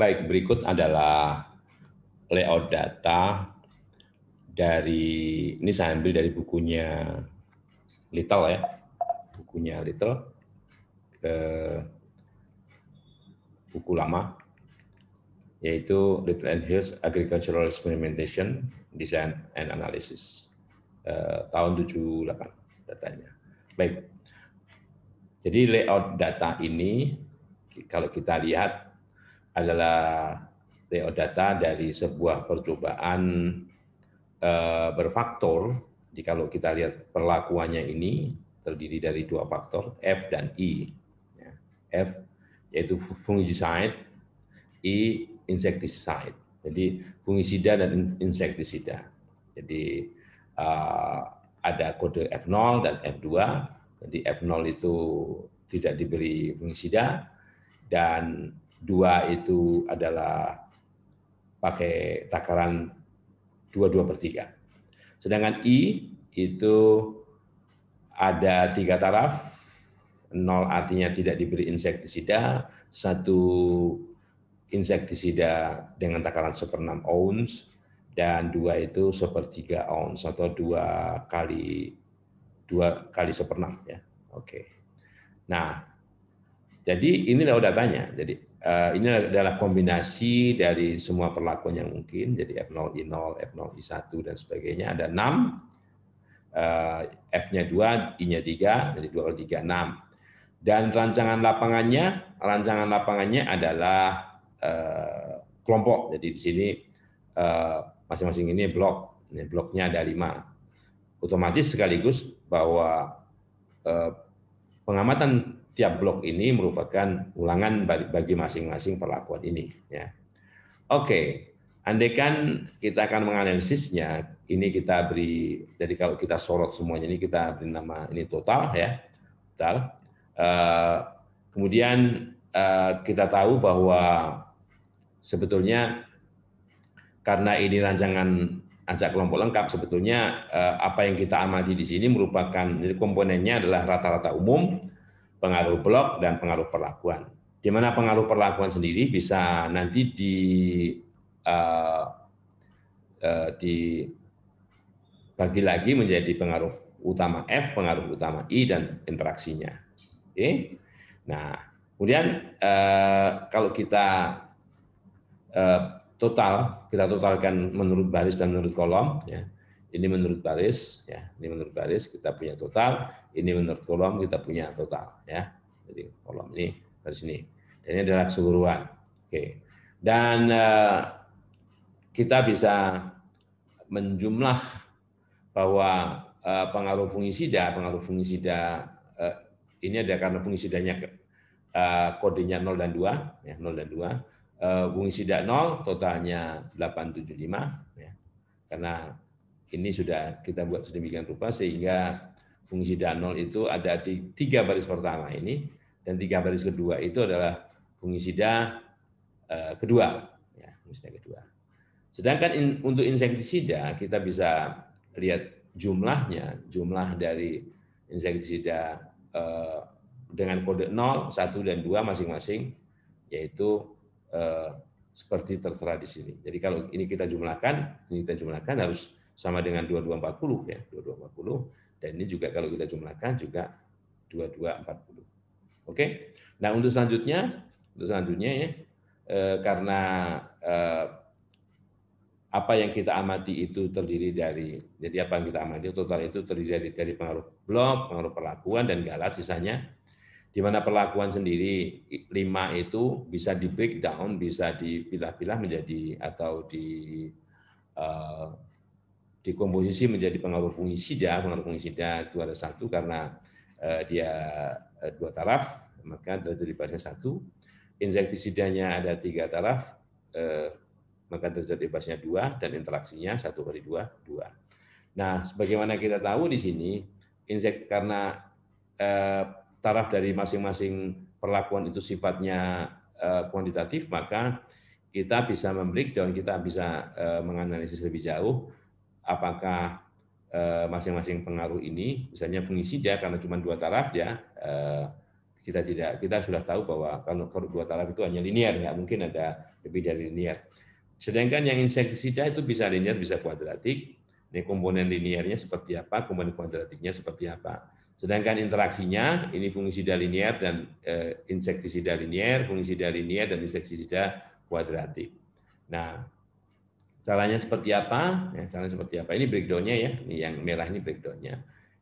Baik, berikut adalah layout data dari ini saya ambil dari bukunya Little ya, bukunya Little ke buku lama yaitu Little and Hills Agricultural Experimentation Design and Analysis eh, tahun 78 datanya. Baik. Jadi layout data ini kalau kita lihat adalah teodata dari sebuah percobaan eh, berfaktor. berfaktor. kalau kita lihat perlakuannya ini terdiri dari dua faktor F dan I. Ya, F yaitu fungicide, I insektisida. Jadi fungisida dan insektisida. Jadi ada kode F0 dan F2. Jadi F0 itu tidak diberi fungisida dan dua itu adalah pakai takaran 22 per 3. Sedangkan I itu ada tiga taraf, nol artinya tidak diberi insektisida, satu insektisida dengan takaran 1/6 ounce, dan dua itu 3 ounce atau dua kali dua kali 6 ya. Oke. Nah, jadi ini adalah datanya. Jadi uh, ini adalah kombinasi dari semua perlakuan yang mungkin. Jadi F0, I0, F0, I1 dan sebagainya. Ada 6, uh, eh, F-nya 2, I-nya 3, jadi 2 kali 3, 6. Dan rancangan lapangannya, rancangan lapangannya adalah uh, kelompok. Jadi di sini masing-masing uh, ini blok. Ini bloknya ada 5. Otomatis sekaligus bahwa uh, pengamatan tiap blok ini merupakan ulangan bagi masing-masing perlakuan ini. Ya. Oke, andaikan kita akan menganalisisnya, ini kita beri, jadi kalau kita sorot semuanya ini kita beri nama ini total ya, total. Eh, kemudian eh, kita tahu bahwa sebetulnya karena ini rancangan ajak kelompok lengkap sebetulnya eh, apa yang kita amati di sini merupakan jadi komponennya adalah rata-rata umum pengaruh blok dan pengaruh perlakuan. Di mana pengaruh perlakuan sendiri bisa nanti di uh, uh, dibagi lagi menjadi pengaruh utama F, pengaruh utama I dan interaksinya. Oke. Okay? Nah, kemudian uh, kalau kita uh, total, kita totalkan menurut baris dan menurut kolom ya ini menurut baris, ya. Ini menurut baris kita punya total. Ini menurut kolom kita punya total, ya. Jadi kolom ini dari sini. Dan ini adalah keseluruhan. Oke. Dan eh, kita bisa menjumlah bahwa eh, pengaruh fungisida, pengaruh fungisida eh, ini ada karena fungisidanya kodenya 0 dan 2, ya 0 dan 2. fungisida 0 totalnya 875 ya. Karena ini sudah kita buat sedemikian rupa sehingga fungsi danol itu ada di tiga baris pertama ini dan tiga baris kedua itu adalah fungisida e, kedua ya fungisida kedua sedangkan in, untuk insektisida kita bisa lihat jumlahnya jumlah dari insektisida eh, dengan kode 0, 1, dan 2 masing-masing yaitu eh, seperti tertera di sini. Jadi kalau ini kita jumlahkan, ini kita jumlahkan harus sama dengan 2240 ya, 2240 dan ini juga kalau kita jumlahkan juga 2240. Oke. Nah, untuk selanjutnya, untuk selanjutnya ya eh, karena eh, apa yang kita amati itu terdiri dari jadi apa yang kita amati total itu terdiri dari, dari pengaruh blok, pengaruh perlakuan dan galat sisanya di mana perlakuan sendiri lima itu bisa di breakdown, bisa dipilah-pilah menjadi atau di uh, dikomposisi menjadi pengaruh fungisida. Pengaruh fungisida itu ada satu karena eh, dia eh, dua taraf, maka derajat bebasnya satu. Insektisidanya ada tiga taraf, eh, maka derajat bebasnya dua dan interaksinya satu kali dua dua. Nah, sebagaimana kita tahu di sini insek karena eh, taraf dari masing-masing perlakuan itu sifatnya eh, kuantitatif, maka kita bisa membreakdown, kita bisa eh, menganalisis lebih jauh apakah eh, masing-masing pengaruh ini, misalnya fungisida karena cuma dua taraf ya, eh, kita tidak kita sudah tahu bahwa kalau dua taraf itu hanya linear, nggak mungkin ada lebih dari linear. Sedangkan yang insektisida itu bisa linear, bisa kuadratik. Ini komponen linearnya seperti apa, komponen kuadratiknya seperti apa. Sedangkan interaksinya ini fungisida linear dan eh, insektisida linear, fungisida linear dan insektisida kuadratik. Nah, Caranya seperti apa? Ya, caranya seperti apa? Ini breakdownnya ya. Ini yang merah ini breakdownnya.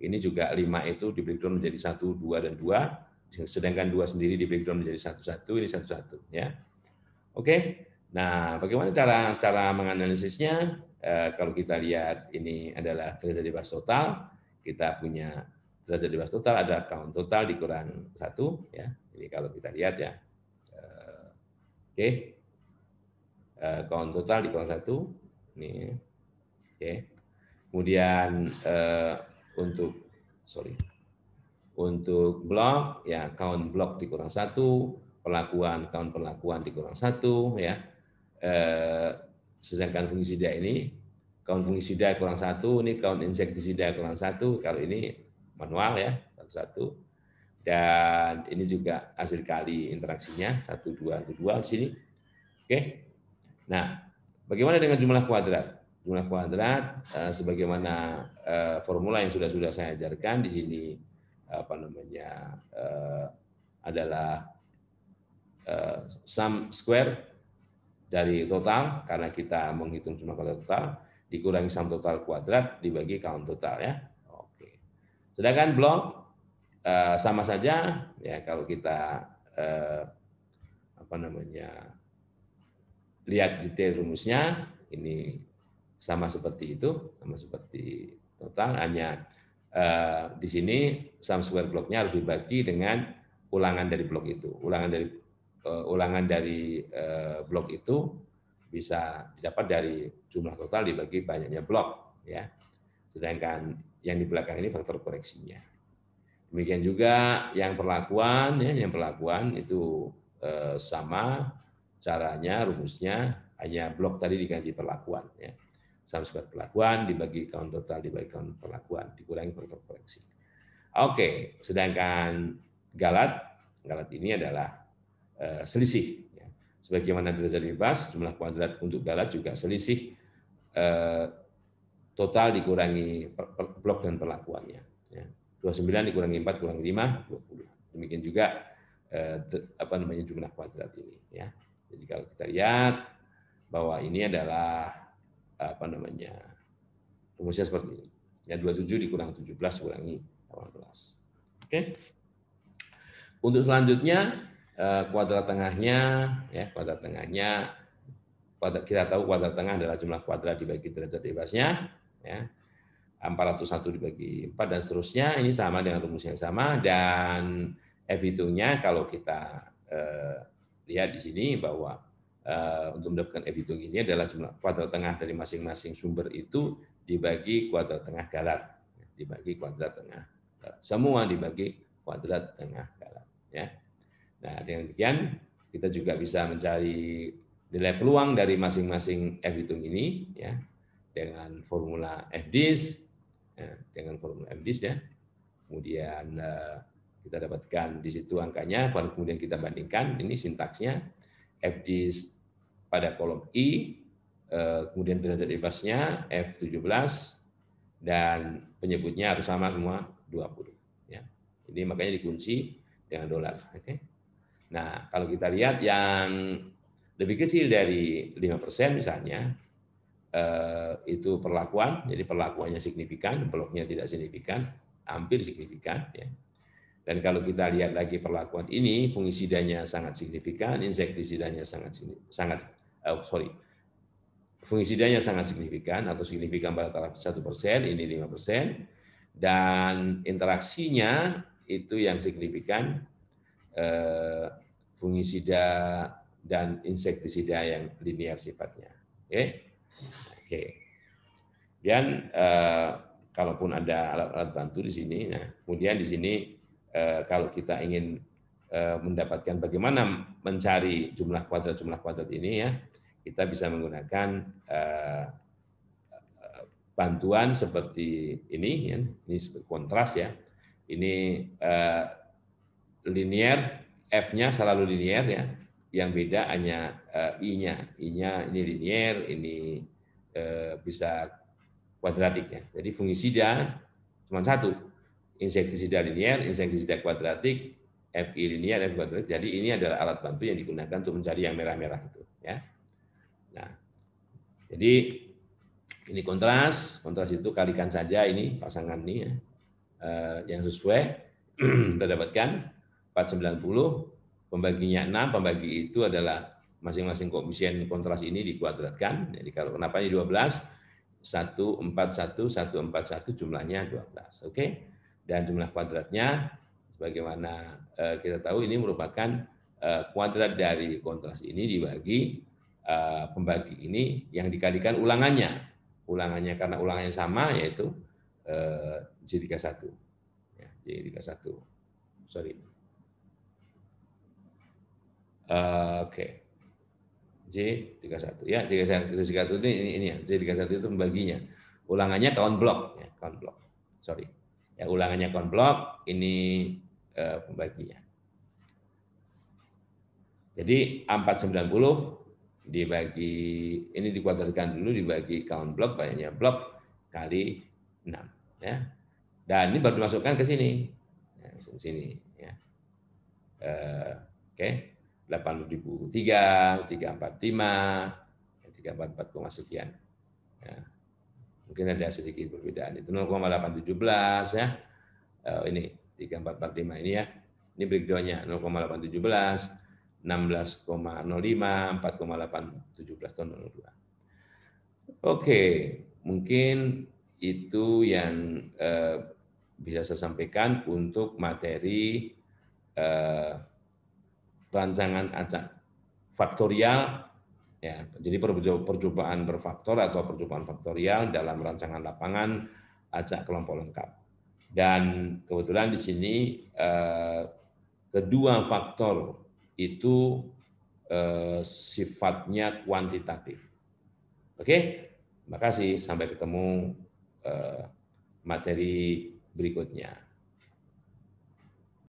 Ini juga lima itu di breakdown menjadi satu dua dan dua. Sedangkan dua sendiri di breakdown menjadi satu satu. Ini satu satu. Ya. Oke. Nah, bagaimana cara cara menganalisisnya? Eh, kalau kita lihat ini adalah kerja bebas total. Kita punya derajat bebas total ada count total dikurang satu ya. Jadi kalau kita lihat ya, eh, oke. Okay eh, total di kolom satu ini oke okay. kemudian uh, untuk sorry untuk blok ya count blok dikurang satu perlakuan count perlakuan dikurang satu ya eh, sedangkan fungisida ini count fungisida kurang satu ini count insektisida kurang satu kalau ini manual ya satu satu dan ini juga hasil kali interaksinya satu dua satu dua di sini oke Nah, bagaimana dengan jumlah kuadrat? Jumlah kuadrat eh, sebagaimana eh, formula yang sudah sudah saya ajarkan di sini apa namanya eh, adalah eh, sum square dari total karena kita menghitung jumlah kuadrat total dikurangi sum total kuadrat dibagi count total ya. Oke. Sedangkan blok eh, sama saja ya kalau kita eh, apa namanya lihat detail rumusnya ini sama seperti itu sama seperti total hanya uh, di sini sum square bloknya harus dibagi dengan ulangan dari blok itu ulangan dari uh, ulangan dari uh, blok itu bisa didapat dari jumlah total dibagi banyaknya blok ya sedangkan yang di belakang ini faktor koreksinya demikian juga yang perlakuan ya yang perlakuan itu uh, sama Caranya, rumusnya hanya blok tadi diganti perlakuan. Ya. sama sekali perlakuan dibagi count total dibagi count perlakuan dikurangi faktor koreksi. Oke, sedangkan galat, galat ini adalah selisih. Sebagaimana derajat bebas, jumlah kuadrat untuk galat juga selisih total dikurangi blok dan perlakuannya. Ya. 29 dikurangi 4 kurang 5, 20. Demikian juga apa namanya jumlah kuadrat ini. Ya kalau kita lihat bahwa ini adalah apa namanya rumusnya seperti ini. Ya 27 dikurang 17 kurangi 18. Oke. Untuk selanjutnya eh, kuadrat tengahnya ya kuadrat tengahnya kuadrat, kita tahu kuadrat tengah adalah jumlah kuadrat dibagi derajat bebasnya ya 401 dibagi 4 dan seterusnya ini sama dengan rumus yang sama dan F kalau kita eh, lihat di sini bahwa uh, untuk mendapatkan EBITDA ini adalah jumlah kuadrat tengah dari masing-masing sumber itu dibagi kuadrat tengah galat, dibagi kuadrat tengah galat. Semua dibagi kuadrat tengah galat. Ya. Nah dengan demikian kita juga bisa mencari nilai peluang dari masing-masing F hitung ini ya dengan formula FDIS ya, dengan formula FDIS ya kemudian eh, kita dapatkan di situ angkanya, baru kemudian kita bandingkan, ini sintaksnya, f di pada kolom I, eh, kemudian derajat bebasnya F17, dan penyebutnya harus sama semua 20. Ya. ini makanya dikunci dengan dolar. Okay. Nah, kalau kita lihat yang lebih kecil dari 5% misalnya, eh, itu perlakuan, jadi perlakuannya signifikan, bloknya tidak signifikan, hampir signifikan. Ya dan kalau kita lihat lagi perlakuan ini, fungisidanya sangat signifikan, insektisidanya sangat sangat oh, sorry, fungisidanya sangat signifikan atau signifikan pada taraf satu persen, ini lima persen, dan interaksinya itu yang signifikan eh, fungisida dan insektisida yang linear sifatnya. Oke, okay? oke. Okay. Dan eh, kalaupun ada alat-alat bantu di sini, nah kemudian di sini Eh, kalau kita ingin eh, mendapatkan bagaimana mencari jumlah kuadrat jumlah kuadrat ini ya kita bisa menggunakan eh, bantuan seperti ini ya ini kontras ya ini linear f-nya selalu linear ya yang beda hanya i-nya i-nya ini linear ini bisa kuadratik ya jadi fungisida cuma satu insektisida linier, insektisida kuadratik, FI linier FI kuadratik. Jadi ini adalah alat bantu yang digunakan untuk mencari yang merah-merah itu, ya. Nah, jadi ini kontras, kontras itu kalikan saja ini pasangan ini ya. Eh, yang sesuai kita dapatkan 490 pembaginya 6 pembagi itu adalah masing-masing koefisien kontras ini dikuadratkan. Jadi kalau kenapa ini 12 141 141 jumlahnya 12. Oke. Okay? dan jumlah kuadratnya sebagaimana eh, kita tahu ini merupakan eh, kuadrat dari kontras ini dibagi eh, pembagi ini yang dikalikan ulangannya ulangannya karena ulangannya sama yaitu J31 ya, J31 sorry Uh, Oke. Okay. J31. Ya, J31 ini, ini, ini ya. J31 itu pembaginya. Ulangannya count block. Ya, count block. Sorry. Yang ulangannya konblok, ini eh, pembagian. Jadi 490 dibagi ini dikuadratkan dulu dibagi count blok banyaknya blok kali 6 ya. Dan ini baru dimasukkan ke sini. Ya, ke sini ya. Eh, oke. Okay. 80.003, 345, 344, sekian. Ya mungkin ada sedikit perbedaan itu 0,817 ya uh, ini 3445 ini ya ini breakdownnya 0,817 16,05 4,817 tahun 02 oke mungkin itu yang eh, bisa saya sampaikan untuk materi eh, rancangan acak faktorial Ya, jadi percobaan berfaktor atau percobaan faktorial dalam rancangan lapangan ajak kelompok lengkap. Dan kebetulan di sini eh, kedua faktor itu eh, sifatnya kuantitatif. Oke, terima kasih, sampai ketemu eh, materi berikutnya.